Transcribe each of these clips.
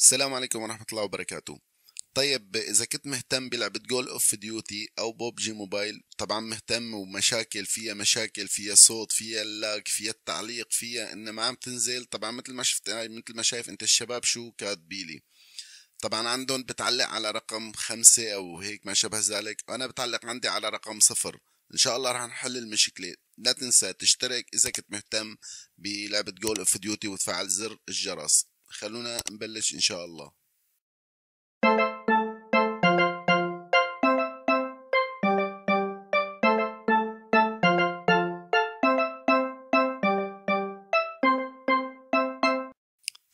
السلام عليكم ورحمة الله وبركاته طيب إذا كنت مهتم بلعبة جول أوف ديوتي أو بوبجي موبايل طبعا مهتم ومشاكل فيها مشاكل فيها صوت فيها اللاج فيها التعليق فيها إن ما عم تنزل طبعا مثل ما شفت يعني مثل ما شايف أنت الشباب شو كاتبيلي طبعا عندهم بتعلق على رقم خمسة أو هيك ما شبه ذلك أنا بتعلق عندي على رقم صفر إن شاء الله رح نحل المشكلة لا تنسى تشترك إذا كنت مهتم بلعبة جول أوف ديوتي وتفعل زر الجرس خلونا نبلش إن شاء الله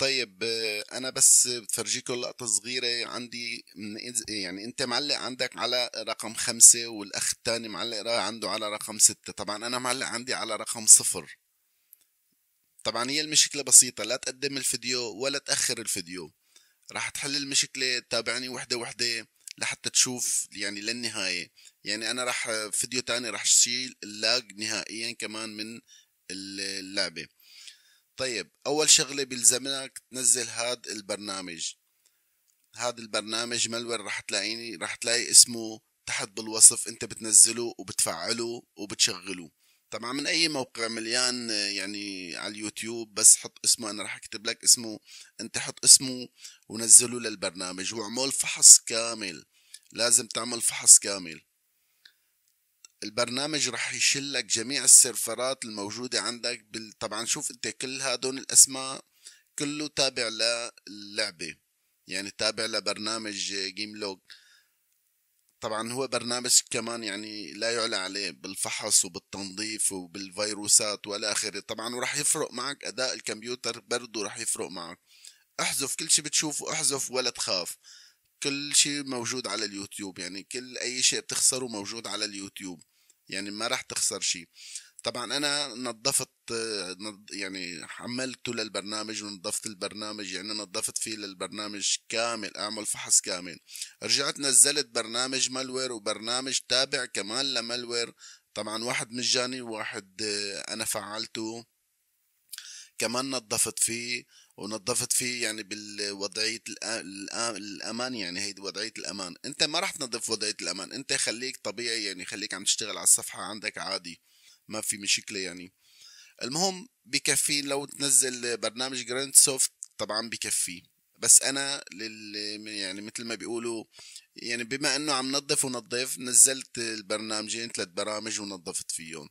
طيب انا بس بفرجيكم لقطه صغيره عندي من يعني انت معلق عندك على رقم خمسة والاخ الثاني معلق عنده على رقم ستة طبعا انا معلق عندي على رقم صفر طبعا هي المشكلة بسيطة لا تقدم الفيديو ولا تأخر الفيديو راح تحل المشكلة تابعني وحدة وحدة لحتى تشوف يعني للنهاية يعني أنا راح فيديو تاني راح شيل اللاج نهائيا كمان من اللعبة طيب أول شغلة بيلزمك تنزل هاد البرنامج هذا البرنامج ملور راح تلاقيني راح تلاقي اسمه تحت بالوصف انت بتنزله وبتفعله وبتشغله طبعا من اي موقع مليان يعني على اليوتيوب بس حط اسمه انا رح اكتب لك اسمه انت حط اسمه ونزله للبرنامج واعمل فحص كامل لازم تعمل فحص كامل البرنامج رح يشل لك جميع السيرفرات الموجودة عندك بال... طبعا شوف انت كل هذول الاسماء كله تابع للعبة يعني تابع لبرنامج جيم لوج طبعا هو برنامج كمان يعني لا يعلى عليه بالفحص وبالتنظيف وبالفيروسات والى اخره طبعا وراح يفرق معك اداء الكمبيوتر برضه راح يفرق معك احذف كل شيء بتشوفه احذف ولا تخاف كل شيء موجود على اليوتيوب يعني كل اي شيء بتخسره موجود على اليوتيوب يعني ما راح تخسر شيء طبعا انا نظفت يعني حملته للبرنامج ونظفت البرنامج يعني نظفت فيه للبرنامج كامل اعمل فحص كامل رجعت نزلت برنامج مالوير وبرنامج تابع كمان لمالوير طبعا واحد مجاني وواحد انا فعلته كمان نظفت فيه ونظفت فيه يعني بالوضعية الأمان يعني هيدي وضعية الأمان أنت ما راح تنظف وضعية الأمان أنت خليك طبيعي يعني خليك عم تشتغل على الصفحة عندك عادي ما في مشكله يعني المهم بكفي لو تنزل برنامج جراند سوفت طبعا بكفي بس انا لل يعني مثل ما بيقولوا يعني بما انه عم نظف ونظف نزلت البرنامجين ثلاث برامج ونظفت فيهم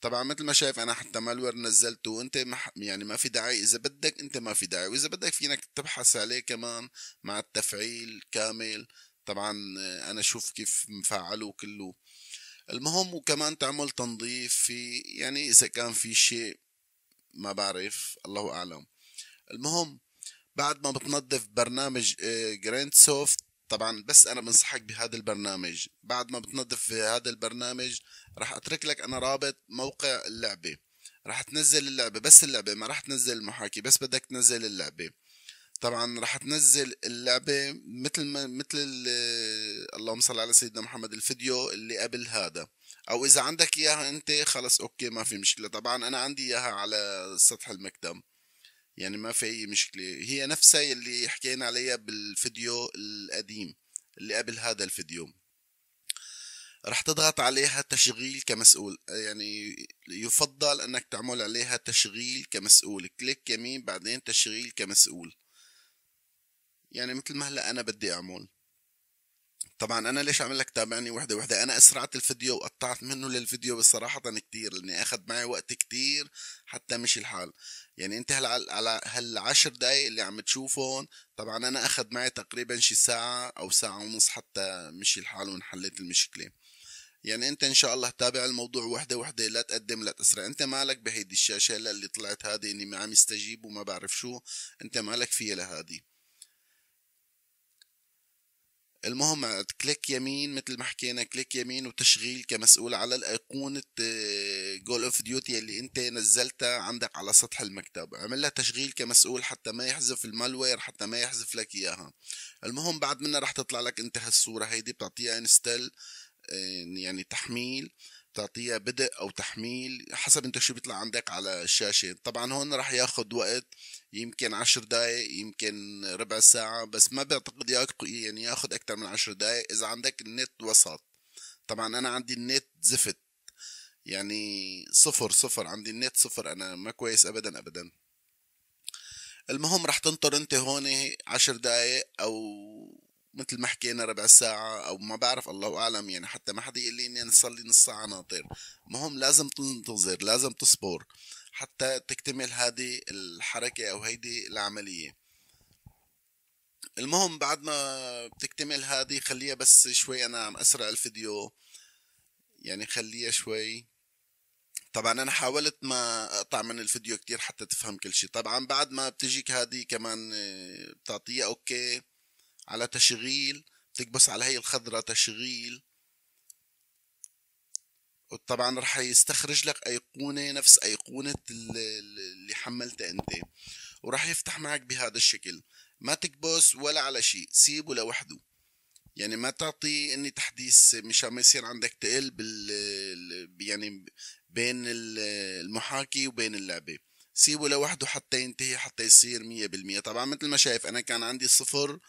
طبعا مثل ما شايف انا حتى مالوير نزلته وانت مح يعني ما في داعي اذا بدك انت ما في داعي واذا بدك فينك تبحث عليه كمان مع التفعيل كامل طبعا انا شوف كيف مفعله كله المهم وكمان تعمل تنظيف في يعني اذا كان في شيء ما بعرف الله اعلم المهم بعد ما بتنظف برنامج جراند آه، سوفت طبعا بس انا بنصحك بهذا البرنامج بعد ما بتنظف هذا البرنامج راح اترك لك انا رابط موقع اللعبه راح تنزل اللعبه بس اللعبه ما راح تنزل المحاكي بس بدك تنزل اللعبه طبعا رح تنزل اللعبه مثل ما مثل اللهم صل على سيدنا محمد الفيديو اللي قبل هذا او اذا عندك اياها انت خلص اوكي ما في مشكله طبعا انا عندي اياها على سطح المكتب يعني ما في اي مشكله هي نفسها اللي حكينا عليها بالفيديو القديم اللي قبل هذا الفيديو رح تضغط عليها تشغيل كمسؤول يعني يفضل انك تعمل عليها تشغيل كمسؤول كليك يمين بعدين تشغيل كمسؤول يعني مثل ما هلا انا بدي اعمل طبعا انا ليش عمل لك تابعني وحده وحده انا اسرعت الفيديو وقطعت منه للفيديو بصراحة كتير كثير لاني اخذ معي وقت كثير حتى مشي الحال يعني انت هلا على هالعشر دقائق اللي عم تشوفهم طبعا انا اخذ معي تقريبا شي ساعه او ساعه ونص حتى مشي الحال وانحلت المشكله يعني انت ان شاء الله تابع الموضوع وحده وحده لا تقدم لا تسرع انت مالك بهيدي الشاشه هلا اللي طلعت هذه اني ما عم يستجيب وما بعرف شو انت مالك فيها لهذه المهم كليك يمين مثل ما حكينا كليك يمين وتشغيل كمسؤول على الايقونة جول اوف ديوتي اللي انت نزلتها عندك على سطح المكتب عمل لها تشغيل كمسؤول حتى ما يحذف المالوير حتى ما يحذف لك اياها المهم بعد منها رح تطلع لك انت هالصورة هيدي بتعطيها انستل آه، يعني تحميل تعطيها بدء او تحميل حسب انت شو بيطلع عندك على الشاشه طبعا هون راح ياخذ وقت يمكن عشر دقائق يمكن ربع ساعة بس ما بعتقد يعني ياخد أكتر من عشر دقائق إذا عندك النت وسط طبعا أنا عندي النت زفت يعني صفر صفر عندي النت صفر أنا ما كويس أبدا أبدا المهم رح تنطر أنت هون عشر دقائق أو مثل ما حكينا ربع ساعة أو ما بعرف الله أعلم يعني حتى ما حدا يقول لي إني نصلي نص ساعة ناطر مهم لازم تنتظر لازم تصبر حتى تكتمل هذه الحركة أو هيدي العملية المهم بعد ما بتكتمل هذه خليها بس شوي أنا عم أسرع الفيديو يعني خليها شوي طبعا انا حاولت ما اقطع من الفيديو كتير حتى تفهم كل شيء طبعا بعد ما بتجيك هذه كمان آه، بتعطيها اوكي على تشغيل بتكبس على هي الخضرة تشغيل وطبعا رح يستخرج لك أيقونة نفس أيقونة اللي حملتها أنت وراح يفتح معك بهذا الشكل ما تكبس ولا على شيء سيبه لوحده يعني ما تعطي اني تحديث مشان ما يصير عندك تقل بال يعني بين المحاكي وبين اللعبه سيبه لوحده حتى ينتهي حتى يصير 100% طبعا مثل ما شايف انا كان عندي صفر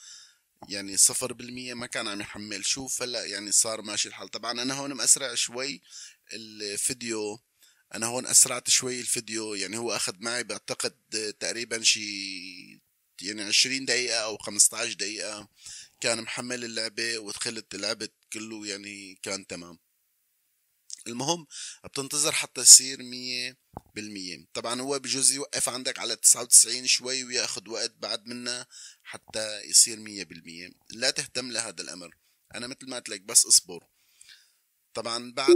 يعني صفر بالمية ما كان عم يحمل شوف هلا يعني صار ماشي الحال طبعا انا هون مأسرع شوي الفيديو انا هون اسرعت شوي الفيديو يعني هو اخذ معي بعتقد تقريبا شي يعني 20 دقيقة او 15 دقيقة كان محمل اللعبة ودخلت لعبت كله يعني كان تمام المهم بتنتظر حتى يصير مية بالمية طبعا هو بجوز يوقف عندك على تسعة وتسعين شوي وياخد وقت بعد منه حتى يصير مية بالمية لا تهتم لهذا الامر انا مثل ما قلت لك بس اصبر طبعا بعد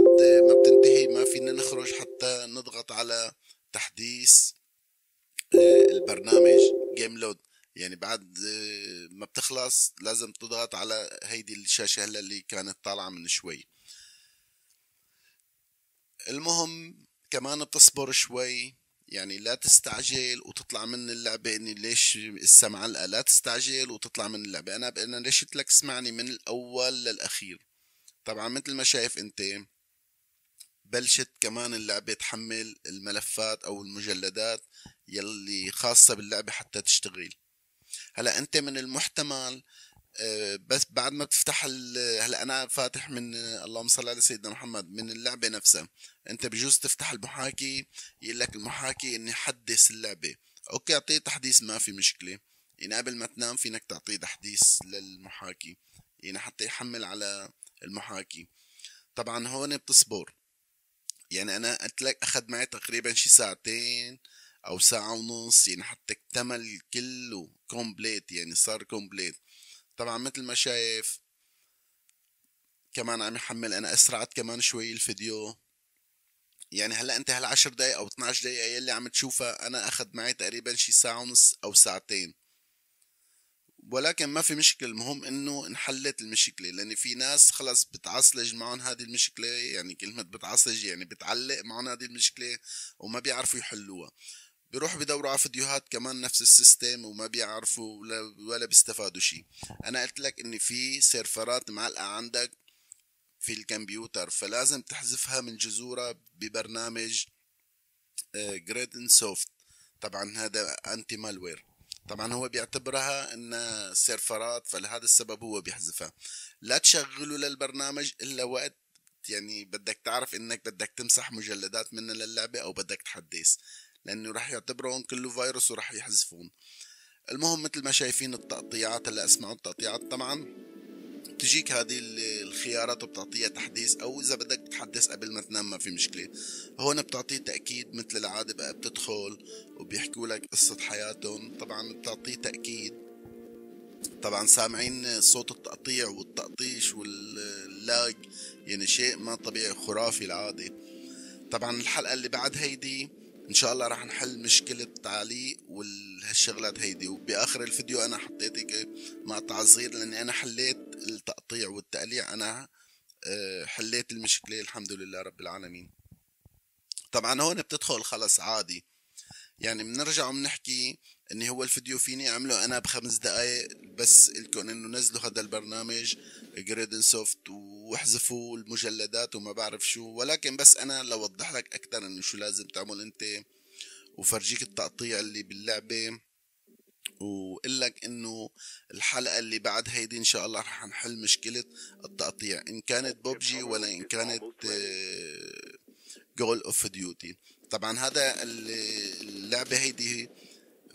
ما بتنتهي ما فينا نخرج حتى نضغط على تحديث آه، البرنامج جيم لود يعني بعد آه، ما بتخلص لازم تضغط على هيدي الشاشه هلا اللي كانت طالعه من شوي المهم كمان بتصبر شوي يعني لا تستعجل وتطلع من اللعبة اني ليش لسه معلقة لا تستعجل وتطلع من اللعبة انا انا ليش قلت لك اسمعني من الاول للاخير طبعا مثل ما شايف انت بلشت كمان اللعبة تحمل الملفات او المجلدات يلي خاصة باللعبة حتى تشتغل هلا انت من المحتمل آه، بس بعد ما تفتح هلا انا فاتح من اللهم صل على سيدنا محمد من اللعبه نفسها انت بجوز تفتح المحاكي يقول لك المحاكي اني حدث اللعبه اوكي اعطيه تحديث ما في مشكله يعني قبل ما تنام فينك تعطيه تحديث للمحاكي يعني حتى يحمل على المحاكي طبعا هون بتصبر يعني انا قلت لك اخذ معي تقريبا شي ساعتين او ساعة ونص يعني حتى اكتمل كله كومبليت يعني صار كومبليت طبعا مثل ما شايف كمان عم يحمل انا اسرعت كمان شوي الفيديو يعني هلا انت هالعشر دقايق او 12 دقيقه يلي عم تشوفها انا اخذ معي تقريبا شي ساعه ونص او ساعتين ولكن ما في مشكله المهم انه انحلت المشكله لان في ناس خلص بتعصلج معهم هذه المشكله يعني كلمه بتعصلج يعني بتعلق معهم هذه المشكله وما بيعرفوا يحلوها بيروحوا بيدوروا على فيديوهات كمان نفس السيستم وما بيعرفوا ولا, ولا بيستفادوا شيء انا قلت لك ان في سيرفرات معلقه عندك في الكمبيوتر فلازم تحذفها من جذورها ببرنامج جريد ان سوفت طبعا هذا انتي مالوير طبعا هو بيعتبرها ان سيرفرات فلهذا السبب هو بيحذفها لا تشغله للبرنامج الا وقت يعني بدك تعرف انك بدك تمسح مجلدات منه للعبه او بدك تحدث لانه رح يعتبرهم كله فيروس ورح يحذفون المهم مثل ما شايفين التقطيعات هلا اسمعوا التقطيعات طبعا بتجيك هذه الخيارات وبتعطيها تحديث او اذا بدك تحدث قبل ما تنام ما في مشكله هون بتعطيه تاكيد مثل العاده بقى بتدخل وبيحكوا لك قصه حياتهم طبعا بتعطيه تاكيد طبعا سامعين صوت التقطيع والتقطيش واللاج يعني شيء ما طبيعي خرافي العادي طبعا الحلقه اللي بعد هيدي ان شاء الله راح نحل مشكله التعليق والهالشغلات هيدي وباخر الفيديو انا حطيت هيك مقطع صغير لاني انا حليت التقطيع والتقليع انا آه، حليت المشكله الحمد لله رب العالمين طبعا هون بتدخل خلص عادي يعني بنرجع وبنحكي اني هو الفيديو فيني اعمله انا بخمس دقائق بس لكم انه نزلوا هذا البرنامج جريدن سوفت و واحذفوا المجلدات وما بعرف شو ولكن بس انا لوضح لك اكثر انه شو لازم تعمل انت وفرجيك التقطيع اللي باللعبه وقول لك انه الحلقه اللي بعد هيدي ان شاء الله رح نحل مشكله التقطيع ان كانت بوبجي ولا ان كانت جول اوف ديوتي طبعا هذا اللعبه هيدي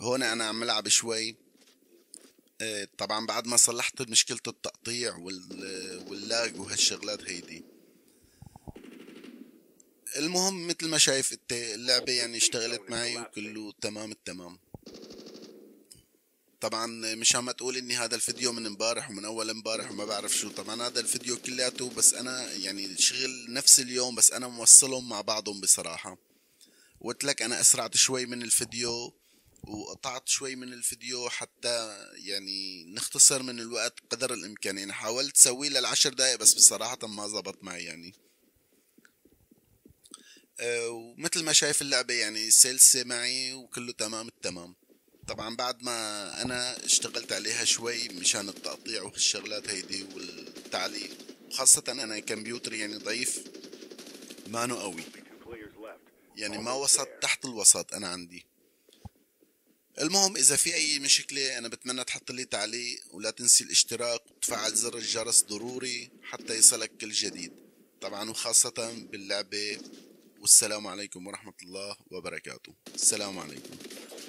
هون انا عم العب شوي آه، طبعا بعد ما صلحت مشكله التقطيع واللاج وهالشغلات هيدي المهم مثل ما شايف انت اللعبة يعني اشتغلت معي وكله تمام التمام طبعا مش عم تقول اني هذا الفيديو من امبارح ومن اول امبارح وما بعرف شو طبعا هذا الفيديو كلياته بس انا يعني شغل نفس اليوم بس انا موصلهم مع بعضهم بصراحة قلت لك انا اسرعت شوي من الفيديو وقطعت شوي من الفيديو حتى يعني نختصر من الوقت قدر الامكان يعني حاولت سويه للعشر دقائق بس بصراحة ما زبط معي يعني آه، ومثل ما شايف اللعبة يعني سلسة معي وكله تمام التمام طبعا بعد ما انا اشتغلت عليها شوي مشان التقطيع والشغلات هيدي والتعليق وخاصة انا كمبيوتري يعني ضعيف ما قوي يعني ما وسط تحت الوسط انا عندي المهم اذا في اي مشكله انا بتمنى تحط لي تعليق ولا تنسي الاشتراك وتفعل زر الجرس ضروري حتى يصلك كل جديد طبعا وخاصه باللعبه والسلام عليكم ورحمه الله وبركاته السلام عليكم